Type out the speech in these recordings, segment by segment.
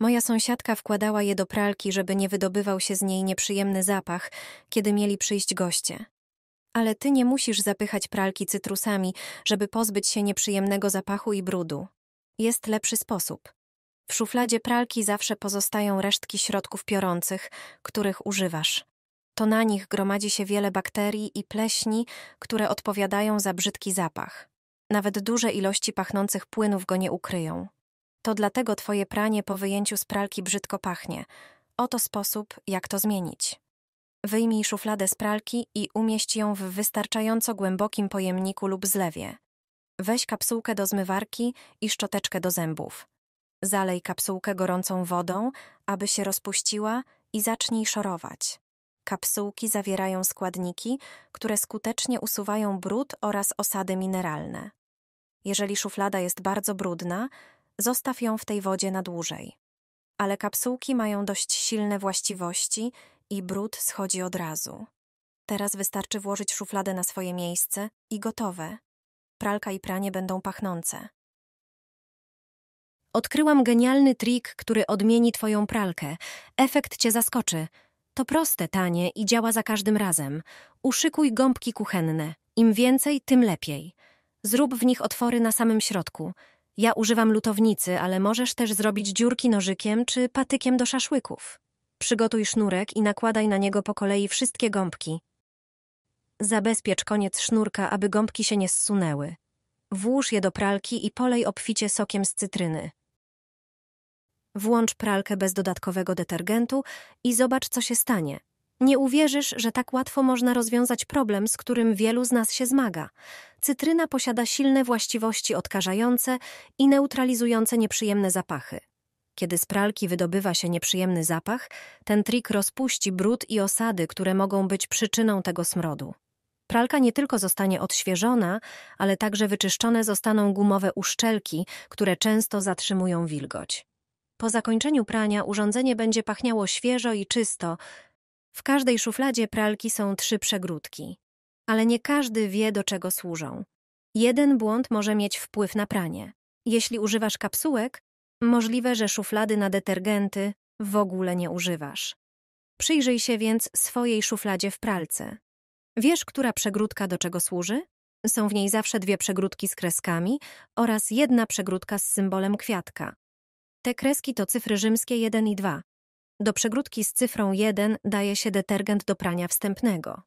Moja sąsiadka wkładała je do pralki, żeby nie wydobywał się z niej nieprzyjemny zapach, kiedy mieli przyjść goście. Ale ty nie musisz zapychać pralki cytrusami, żeby pozbyć się nieprzyjemnego zapachu i brudu. Jest lepszy sposób. W szufladzie pralki zawsze pozostają resztki środków piorących, których używasz. To na nich gromadzi się wiele bakterii i pleśni, które odpowiadają za brzydki zapach. Nawet duże ilości pachnących płynów go nie ukryją. To dlatego twoje pranie po wyjęciu z pralki brzydko pachnie. Oto sposób, jak to zmienić. Wyjmij szufladę z pralki i umieść ją w wystarczająco głębokim pojemniku lub zlewie. Weź kapsułkę do zmywarki i szczoteczkę do zębów. Zalej kapsułkę gorącą wodą, aby się rozpuściła i zacznij szorować. Kapsułki zawierają składniki, które skutecznie usuwają brud oraz osady mineralne. Jeżeli szuflada jest bardzo brudna, zostaw ją w tej wodzie na dłużej. Ale kapsułki mają dość silne właściwości i brud schodzi od razu. Teraz wystarczy włożyć szufladę na swoje miejsce i gotowe. Pralka i pranie będą pachnące. Odkryłam genialny trik, który odmieni Twoją pralkę. Efekt Cię zaskoczy. To proste, tanie i działa za każdym razem. Uszykuj gąbki kuchenne. Im więcej, tym lepiej. Zrób w nich otwory na samym środku. Ja używam lutownicy, ale możesz też zrobić dziurki nożykiem czy patykiem do szaszłyków. Przygotuj sznurek i nakładaj na niego po kolei wszystkie gąbki. Zabezpiecz koniec sznurka, aby gąbki się nie zsunęły. Włóż je do pralki i polej obficie sokiem z cytryny. Włącz pralkę bez dodatkowego detergentu i zobacz, co się stanie. Nie uwierzysz, że tak łatwo można rozwiązać problem, z którym wielu z nas się zmaga. Cytryna posiada silne właściwości odkażające i neutralizujące nieprzyjemne zapachy. Kiedy z pralki wydobywa się nieprzyjemny zapach, ten trik rozpuści brud i osady, które mogą być przyczyną tego smrodu. Pralka nie tylko zostanie odświeżona, ale także wyczyszczone zostaną gumowe uszczelki, które często zatrzymują wilgoć. Po zakończeniu prania urządzenie będzie pachniało świeżo i czysto. W każdej szufladzie pralki są trzy przegródki ale nie każdy wie, do czego służą. Jeden błąd może mieć wpływ na pranie. Jeśli używasz kapsułek, możliwe, że szuflady na detergenty w ogóle nie używasz. Przyjrzyj się więc swojej szufladzie w pralce. Wiesz, która przegródka do czego służy? Są w niej zawsze dwie przegródki z kreskami oraz jedna przegródka z symbolem kwiatka. Te kreski to cyfry rzymskie 1 i 2. Do przegródki z cyfrą 1 daje się detergent do prania wstępnego.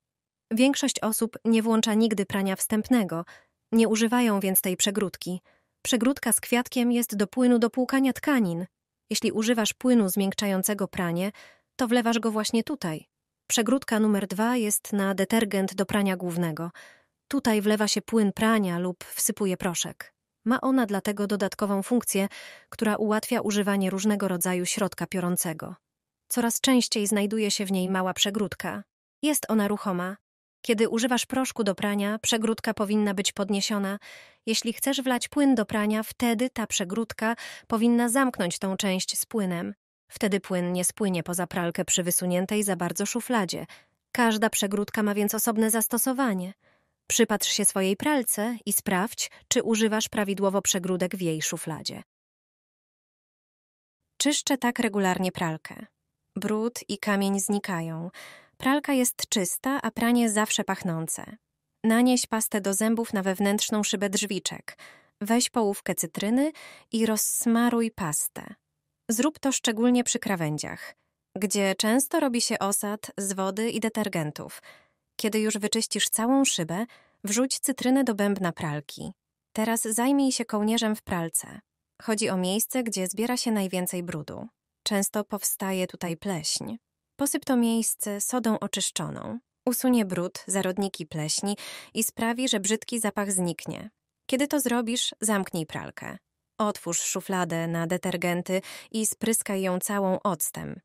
Większość osób nie włącza nigdy prania wstępnego, nie używają więc tej przegródki. Przegródka z kwiatkiem jest do płynu do płukania tkanin. Jeśli używasz płynu zmiękczającego pranie, to wlewasz go właśnie tutaj. Przegródka numer dwa jest na detergent do prania głównego. Tutaj wlewa się płyn prania lub wsypuje proszek. Ma ona dlatego dodatkową funkcję, która ułatwia używanie różnego rodzaju środka piorącego. Coraz częściej znajduje się w niej mała przegródka. Jest ona ruchoma, kiedy używasz proszku do prania, przegródka powinna być podniesiona. Jeśli chcesz wlać płyn do prania, wtedy ta przegródka powinna zamknąć tą część z płynem. Wtedy płyn nie spłynie poza pralkę przy wysuniętej za bardzo szufladzie. Każda przegródka ma więc osobne zastosowanie. Przypatrz się swojej pralce i sprawdź, czy używasz prawidłowo przegródek w jej szufladzie. Czyszczę tak regularnie pralkę. Brud i kamień znikają. Pralka jest czysta, a pranie zawsze pachnące. Nanieś pastę do zębów na wewnętrzną szybę drzwiczek. Weź połówkę cytryny i rozsmaruj pastę. Zrób to szczególnie przy krawędziach, gdzie często robi się osad z wody i detergentów. Kiedy już wyczyścisz całą szybę, wrzuć cytrynę do bębna pralki. Teraz zajmij się kołnierzem w pralce. Chodzi o miejsce, gdzie zbiera się najwięcej brudu. Często powstaje tutaj pleśń. Posyp to miejsce sodą oczyszczoną. Usunie brud, zarodniki pleśni i sprawi, że brzydki zapach zniknie. Kiedy to zrobisz, zamknij pralkę. Otwórz szufladę na detergenty i spryskaj ją całą octem.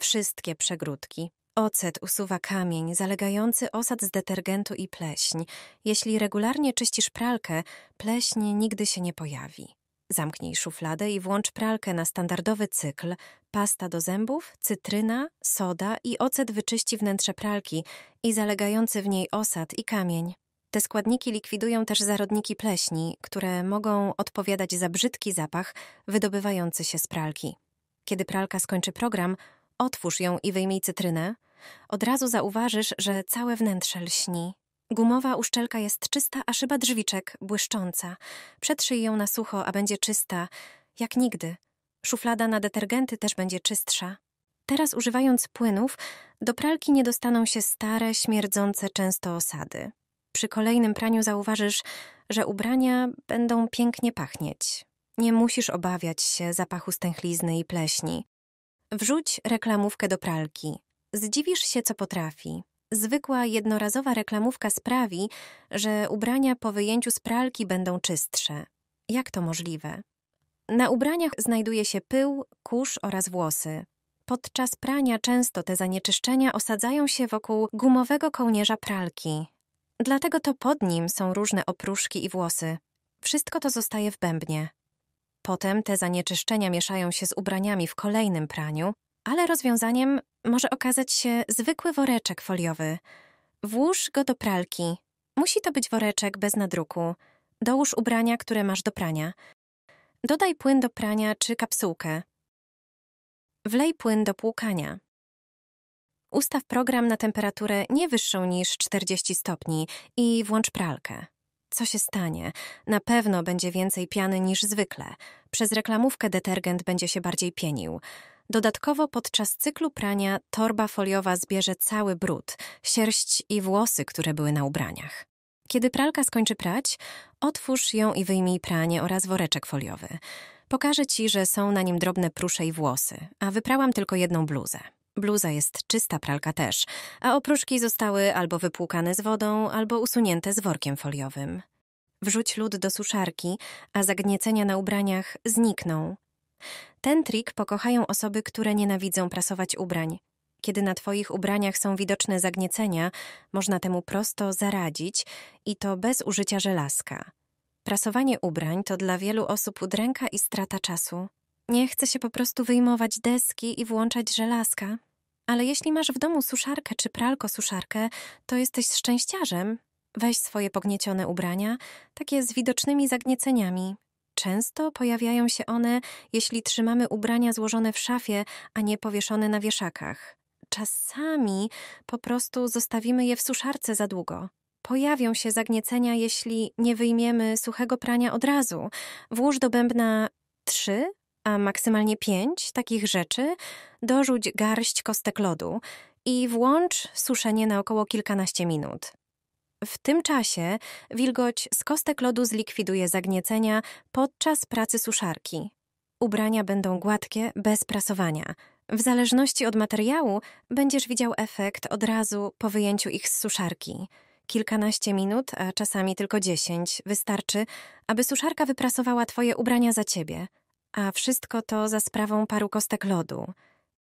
Wszystkie przegródki. Ocet usuwa kamień zalegający osad z detergentu i pleśń. Jeśli regularnie czyścisz pralkę, pleśń nigdy się nie pojawi. Zamknij szufladę i włącz pralkę na standardowy cykl. Pasta do zębów, cytryna, soda i ocet wyczyści wnętrze pralki i zalegający w niej osad i kamień. Te składniki likwidują też zarodniki pleśni, które mogą odpowiadać za brzydki zapach wydobywający się z pralki. Kiedy pralka skończy program, otwórz ją i wyjmij cytrynę. Od razu zauważysz, że całe wnętrze lśni. Gumowa uszczelka jest czysta, a szyba drzwiczek błyszcząca. Przetrzyj ją na sucho, a będzie czysta, jak nigdy. Szuflada na detergenty też będzie czystsza. Teraz używając płynów, do pralki nie dostaną się stare, śmierdzące często osady. Przy kolejnym praniu zauważysz, że ubrania będą pięknie pachnieć. Nie musisz obawiać się zapachu stęchlizny i pleśni. Wrzuć reklamówkę do pralki. Zdziwisz się, co potrafi zwykła jednorazowa reklamówka sprawi, że ubrania po wyjęciu z pralki będą czystsze. Jak to możliwe? Na ubraniach znajduje się pył, kurz oraz włosy. Podczas prania często te zanieczyszczenia osadzają się wokół gumowego kołnierza pralki. Dlatego to pod nim są różne oprószki i włosy. Wszystko to zostaje w bębnie. Potem te zanieczyszczenia mieszają się z ubraniami w kolejnym praniu, ale rozwiązaniem może okazać się zwykły woreczek foliowy. Włóż go do pralki. Musi to być woreczek bez nadruku. Dołóż ubrania, które masz do prania. Dodaj płyn do prania czy kapsułkę. Wlej płyn do płukania. Ustaw program na temperaturę nie wyższą niż 40 stopni i włącz pralkę. Co się stanie? Na pewno będzie więcej piany niż zwykle. Przez reklamówkę detergent będzie się bardziej pienił. Dodatkowo podczas cyklu prania torba foliowa zbierze cały brud, sierść i włosy, które były na ubraniach. Kiedy pralka skończy prać, otwórz ją i wyjmij pranie oraz woreczek foliowy. Pokażę ci, że są na nim drobne prusze i włosy, a wyprałam tylko jedną bluzę. Bluza jest czysta, pralka też, a opróczki zostały albo wypłukane z wodą, albo usunięte z workiem foliowym. Wrzuć lód do suszarki, a zagniecenia na ubraniach znikną. Ten trik pokochają osoby, które nienawidzą prasować ubrań. Kiedy na Twoich ubraniach są widoczne zagniecenia, można temu prosto zaradzić i to bez użycia żelazka. Prasowanie ubrań to dla wielu osób udręka i strata czasu. Nie chce się po prostu wyjmować deski i włączać żelazka. Ale jeśli masz w domu suszarkę czy pralko-suszarkę, to jesteś szczęściarzem. Weź swoje pogniecione ubrania, takie z widocznymi zagnieceniami, Często pojawiają się one, jeśli trzymamy ubrania złożone w szafie, a nie powieszone na wieszakach. Czasami po prostu zostawimy je w suszarce za długo. Pojawią się zagniecenia, jeśli nie wyjmiemy suchego prania od razu. Włóż do bębna trzy, a maksymalnie pięć takich rzeczy, dorzuć garść kostek lodu i włącz suszenie na około kilkanaście minut. W tym czasie wilgoć z kostek lodu zlikwiduje zagniecenia podczas pracy suszarki. Ubrania będą gładkie, bez prasowania. W zależności od materiału będziesz widział efekt od razu po wyjęciu ich z suszarki. Kilkanaście minut, a czasami tylko dziesięć, wystarczy, aby suszarka wyprasowała twoje ubrania za ciebie. A wszystko to za sprawą paru kostek lodu.